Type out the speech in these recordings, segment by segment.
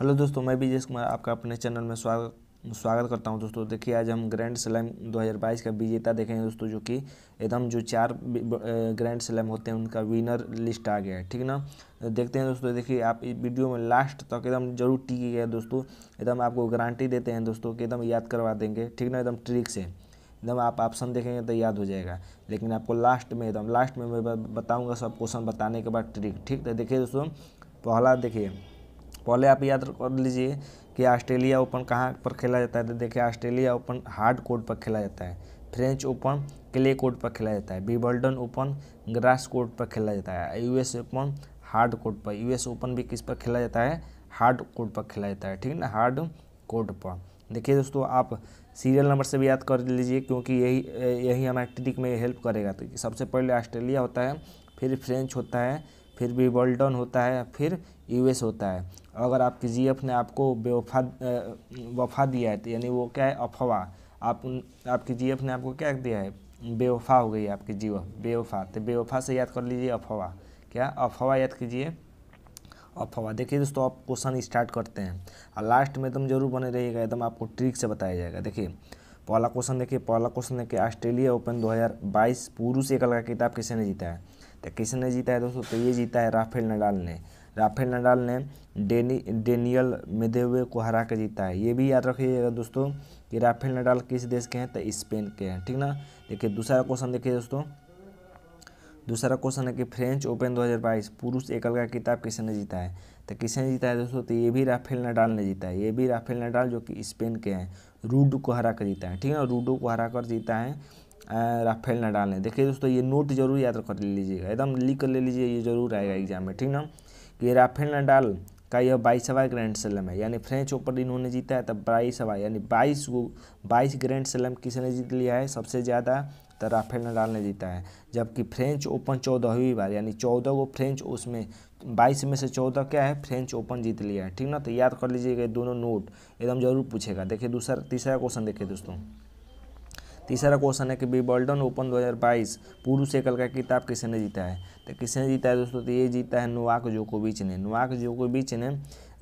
hello दोस्तों मैं विजय कुमार आपका अपने चैनल में स्वागत स्वागत करता हूं दोस्तों देखिए आज हम ग्रैंड स्लैम 2022 का विजेता देखेंगे दोस्तों जो कि एकदम जो चार ग्रैंड स्लैम होते हैं उनका विनर लिस्ट आ गया है ठीक ना देखते हैं दोस्तों देखिए आप इस वीडियो में लास्ट तक एकदम जरूर गए दोस्तों एकदम आपको गारंटी देते हैं दोस्तों कि एकदम याद करवा देंगे ठीक ना एकदम ट्रिक से एकदम आप ऑप्शन देखेंगे तो याद हो जाएगा लेकिन आपको लास्ट में एकदम लास्ट में मैं बताऊँगा सब क्वेश्चन बताने के बाद ट्रिक ठीक तो देखिए दोस्तों पहला देखिए पहले आप याद कर लीजिए कि ऑस्ट्रेलिया ओपन कहाँ पर खेला जाता है तो देखिए ऑस्ट्रेलिया ओपन हार्ड कोर्ट पर खेला जाता है फ्रेंच ओपन क्ले कोर्ट पर खेला जाता है बीबल्डन ओपन ग्रास कोर्ट पर खेला जाता है यूएस ओपन हार्ड कोर्ट पर यूएस ओपन भी किस पर खेला जाता है हार्ड कोर्ट पर खेला जाता है ठीक है ना हार्ड कोर्ट पर देखिए दोस्तों आप सीरियल नंबर से भी याद कर लीजिए क्योंकि यही यही हमारे ट्रिक में हेल्प करेगा तो सबसे पहले ऑस्ट्रेलिया होता है फिर फ्रेंच होता है फिर बीबल्डन होता है फिर यूएस होता है अगर आपकी जी एफ ने आपको बेवफा वफा दिया है तो यानी वो क्या है अफवाह आप आपकी जी एफ ने आपको क्या दिया है बेवफा हो गई आपकी जी बेवफा तो बेवफा से याद कर लीजिए अफवाह क्या अफवाह याद कीजिए अफवाह देखिए दोस्तों आप क्वेश्चन स्टार्ट करते हैं और लास्ट में एकदम जरूर बने रहिएगा एकदम आपको ट्रिक से बताया जाएगा देखिए पहला क्वेश्चन देखिए पहला क्वेश्चन देखिए ऑस्ट्रेलिया ओपन 2022 पुरुष एकल का किताब किसने जीता है तो किसने जीता है दोस्तों तो ये जीता है राफेल नडाल ने राफेल नडाल ने डेनी डेनियल मेदेवे को हरा कर जीता है ये भी याद रखिएगा दोस्तों कि राफेल नडाल किस देश के हैं तो स्पेन के हैं ठीक ना देखिए दूसरा क्वेश्चन देखिए दोस्तों दूसरा क्वेश्चन है कि फ्रेंच ओपन 2022 पुरुष एकल का किताब किसने जीता है तो किसने जीता है दोस्तों तो ये भी राफेल नडाल ने जीता है ये भी राफेल नडाल जो कि स्पेन के हैं रूड को हरा कर जीता है ठीक है रूडो को हरा कर जीता है राफेल नडाल ने देखिए दोस्तों ये नोट जरूर याद कर लीजिएगा एकदम लिख कर ले लीजिए ये जरूर आएगा एग्जाम में ठीक ना कि राफेल नडाल का यह बाईसवा ग्रैंड स्लैम है यानी फ्रेंच ओपन इन्होंने जीता है तब बाईसवा यानी बाईस गो बाईस ग्रैंड स्लैम किसने जीत लिया है सबसे ज़्यादा तो राफेल नडाल ने जीता है जबकि फ्रेंच ओपन चौदहवीं बार यानी चौदह वो फ्रेंच उसमें बाईस में से चौदह क्या है फ्रेंच ओपन जीत लिया है ठीक ना तो याद कर लीजिएगा दोनों नोट एकदम जरूर पूछेगा देखिए दूसरा तीसरा क्वेश्चन देखिए दोस्तों तीसरा क्वेश्चन है कि विबल्डन ओपन 2022 पुरुष एकल का किताब किसने जीता है तो किसने जीता है दोस्तों तो ये जीता है नोवाक जोकोविच ने नोवाक जोकोविच ने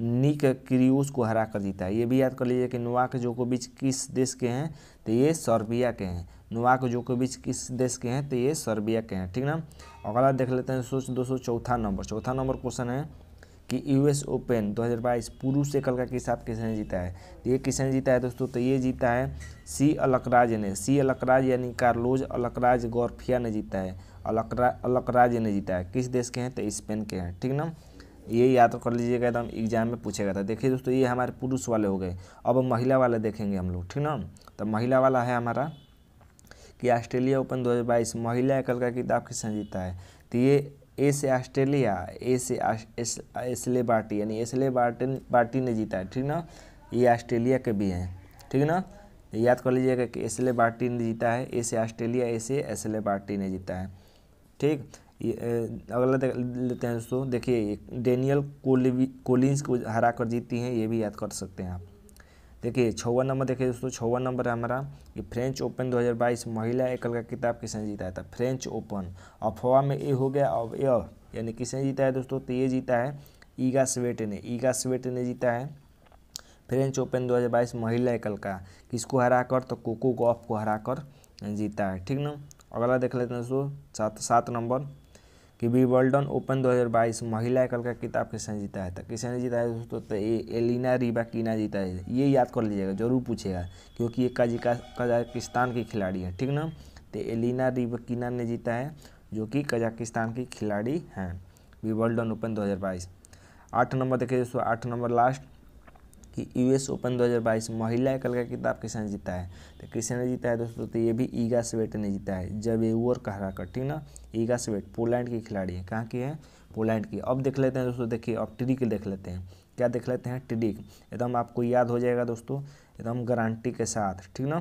निक क्रियूस को हरा कर जीता है ये भी याद कर लीजिए कि नोवाक जोकोविच किस देश के हैं तो ये सर्बिया के हैं नोवाक जोकोविच किस देश के हैं तो ये सर्बिया के हैं ठीक ना अगला देख लेते हैं दोस्तों चौथा नंबर चौथा नंबर क्वेश्चन है कि यूएस ओपन 2022 पुरुष एकल का किस आप किसने जीता है तो ये किसने जीता है दोस्तों तो ये जीता है सी अलकराज ने सी अलकराज यानी कार्लोज अलकराज गौरफिया ने जीता है अलकरा अलकराज ने जीता है किस देश के हैं तो स्पेन के हैं ठीक ना ये याद कर लीजिएगा एकदम एग्जाम में पूछेगा था देखिए दोस्तों ये हमारे पुरुष वाले हो गए अब महिला वाले देखेंगे हम लोग ठीक ना तो महिला वाला है हमारा कि ऑस्ट्रेलिया ओपन 2022 महिला एकल का किताब किसने जीता है तो ये ए से ऑस्ट्रेलिया ए से एसले बार्टी यानी एसले बार्टिन बार्टी ने जीता है ठीक ना ये ऑस्ट्रेलिया के भी हैं ठीक ना याद कर लीजिएगा कि एसले बार्टी ने जीता है ए से ऑस्ट्रेलिया ए से एसले बार्टी ने जीता है ठीक अगला देख लेते हैं दोस्तों देखिए डेनियल कोलिंस को हरा कर जीती हैं ये भी याद कर सकते हैं आप देखिए छवन नंबर देखिए दोस्तों छवन नंबर है हमारा कि फ्रेंच ओपन 2022 महिला एकल का किताब किसने जीता था तो फ्रेंच ओपन अफवाह में ए हो गया अब ए यानी किसने जीता है दोस्तों तो ये जीता है ईगा स्वेट ने ईगा स्वेट ने जीता है फ्रेंच ओपन 2022 महिला एकल का किसको हराकर तो कोको गॉफ को हराकर जीता है ठीक ना अगला देख लेते हैं दोस्तों सात सात नंबर कि बी वर्ल्ड ऑन ओपन 2022 महिला एकल का किताब किसने जीता है तो किसने जीता है दोस्तों तो एलिना रिबा कीना जीता है ये याद कर लीजिएगा जरूर पूछेगा क्योंकि ये कजाकिस्तान की खिलाड़ी है ठीक ना तो एलिना कीना ने जीता है जो कि कजाकिस्तान की खिलाड़ी हैं बी वर्ल्ड ऑन ओपन बाईस आठ नंबर देखिए दोस्तों आठ नंबर लास्ट कि यूएस ओपन 2022 महिला एकल का किताब किसने जीता है तो किसने जीता है दोस्तों तो ये भी ईगा स्वेट ने जीता है जब ये ओवर रहा कर ठीक ना ईगा स्वेट पोलैंड की खिलाड़ी है कहाँ की है पोलैंड की अब देख लेते हैं दोस्तों देखिए अब टिडिक देख लेते हैं क्या देख लेते हैं टिडिक एकदम तो आपको याद हो जाएगा दोस्तों एकदम तो गारंटी के साथ ठीक ना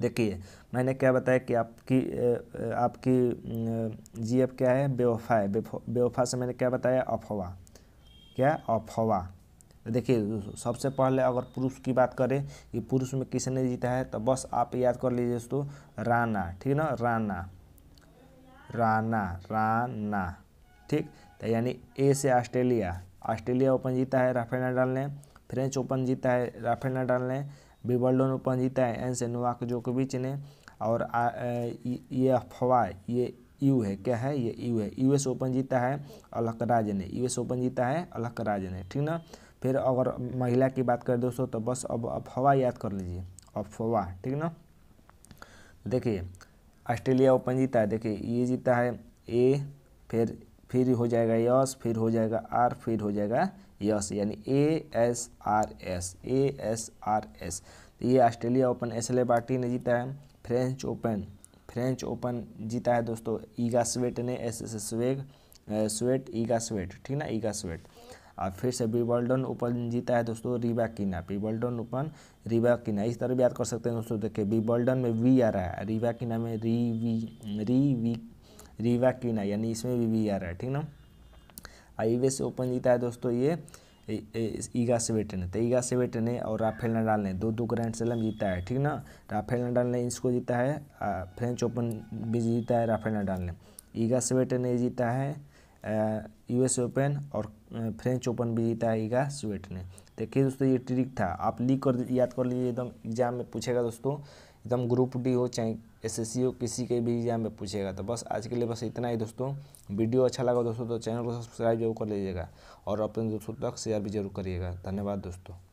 देखिए मैंने क्या बताया कि आपकी आपकी जी क्या है बेवफा है बेवफा से मैंने क्या बताया अफवाह क्या अफवाह देखिए सबसे पहले अगर पुरुष की बात करें कि पुरुष में किसने जीता है तो बस आप याद कर लीजिए दोस्तों राना ठीक ना राना राना राना ठीक तो यानी ए से ऑस्ट्रेलिया ऑस्ट्रेलिया ओपन जीता है राफेल नडाल ने फ्रेंच ओपन जीता है राफेल नडाल ने विबल्डन ओपन जीता है एन से नोवाक जोकोविच ने और आ, ये अफवा ये यू है क्या है ये यू है यूएस ओपन जीता है अलहराज ने यूएस ओपन जीता है अलहराज ने ठीक ना फिर अगर महिला की बात करें दोस्तों तो बस अब अफवाह याद कर लीजिए अफवाह ठीक ना देखिए ऑस्ट्रेलिया ओपन जीता है देखिए ये जीता है ए फिर फिर हो जाएगा यस फिर हो जाएगा आर फिर हो जाएगा यस यानी A S R S A S R S ये ऑस्ट्रेलिया ओपन एस एल ने जीता है फ्रेंच ओपन फ्रेंच ओपन जीता है दोस्तों ईगा स्वेट ने एस एस स्वेग स्वेट ईगा स्वेट ठीक ना ईगा स्वेट और फिर से बीबल्डन ओपन जीता है दोस्तों रिबा किना बीबल्डन ओपन रिबा किना इस तरह भी याद कर सकते हैं दोस्तों देखिए बीबल्डन में वी आ रहा है रिबा किना में री वी री वी रिवा किना यानी इसमें भी वी आ रहा है ठीक ना आईवे से ओपन जीता है दोस्तों ये ईगा सेवेट ने तो ईगा सेवेट ने और राफेल नडाल ने दो दो ग्रैंड स्लैम जीता है ठीक ना राफेल नडाल ने इसको जीता है फ्रेंच ओपन भी जीता है राफेल नडाल ने ईगा सेवेट ने जीता है यूएस ओपन और फ्रेंच ओपन भी जीता है स्वेट ने देखिए दोस्तों ये ट्रिक था आप लीक कर याद कर लीजिए एकदम एग्जाम में पूछेगा दोस्तों एकदम ग्रुप डी हो चाहे एस एस हो किसी के भी एग्जाम में पूछेगा तो बस आज के लिए बस इतना ही दोस्तों वीडियो अच्छा लगा दोस्तों तो चैनल को सब्सक्राइब जरूर कर लीजिएगा और अपने दोस्तों तक शेयर भी जरूर करिएगा धन्यवाद दोस्तों